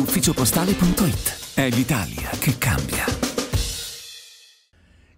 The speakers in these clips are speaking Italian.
ufficiopostale.it. È l'Italia che cambia.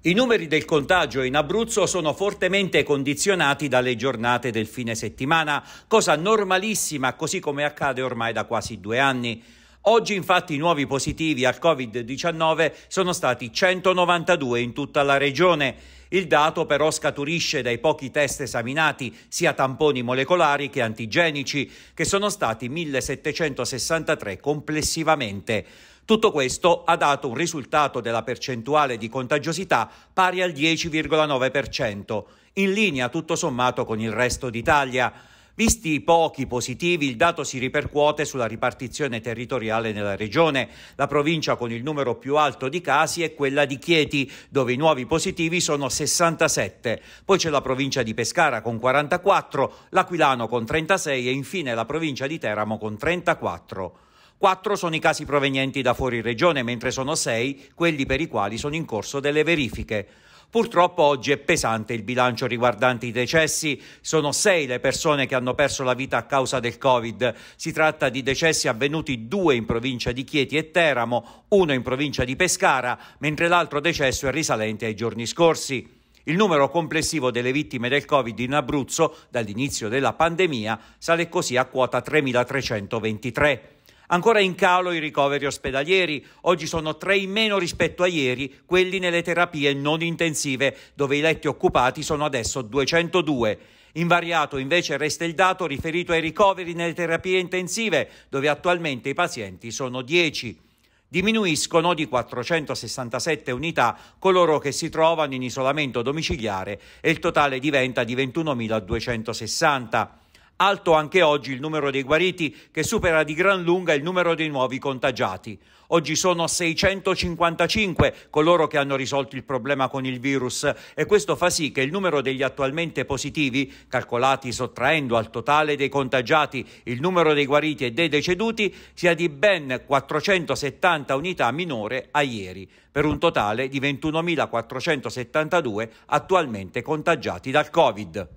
I numeri del contagio in Abruzzo sono fortemente condizionati dalle giornate del fine settimana, cosa normalissima, così come accade ormai da quasi due anni. Oggi infatti i nuovi positivi al Covid-19 sono stati 192 in tutta la regione. Il dato però scaturisce dai pochi test esaminati, sia tamponi molecolari che antigenici, che sono stati 1763 complessivamente. Tutto questo ha dato un risultato della percentuale di contagiosità pari al 10,9%, in linea tutto sommato con il resto d'Italia. Visti i pochi positivi, il dato si ripercuote sulla ripartizione territoriale nella regione. La provincia con il numero più alto di casi è quella di Chieti, dove i nuovi positivi sono 67. Poi c'è la provincia di Pescara con 44, l'Aquilano con 36 e infine la provincia di Teramo con 34. Quattro sono i casi provenienti da fuori regione, mentre sono sei quelli per i quali sono in corso delle verifiche. Purtroppo oggi è pesante il bilancio riguardante i decessi, sono sei le persone che hanno perso la vita a causa del Covid. Si tratta di decessi avvenuti due in provincia di Chieti e Teramo, uno in provincia di Pescara, mentre l'altro decesso è risalente ai giorni scorsi. Il numero complessivo delle vittime del Covid in Abruzzo dall'inizio della pandemia sale così a quota 3.323. Ancora in calo i ricoveri ospedalieri, oggi sono tre in meno rispetto a ieri quelli nelle terapie non intensive, dove i letti occupati sono adesso 202. Invariato invece resta il dato riferito ai ricoveri nelle terapie intensive, dove attualmente i pazienti sono 10. Diminuiscono di 467 unità coloro che si trovano in isolamento domiciliare e il totale diventa di 21.260. Alto anche oggi il numero dei guariti che supera di gran lunga il numero dei nuovi contagiati. Oggi sono 655 coloro che hanno risolto il problema con il virus e questo fa sì che il numero degli attualmente positivi, calcolati sottraendo al totale dei contagiati il numero dei guariti e dei deceduti, sia di ben 470 unità minore a ieri, per un totale di 21.472 attualmente contagiati dal Covid.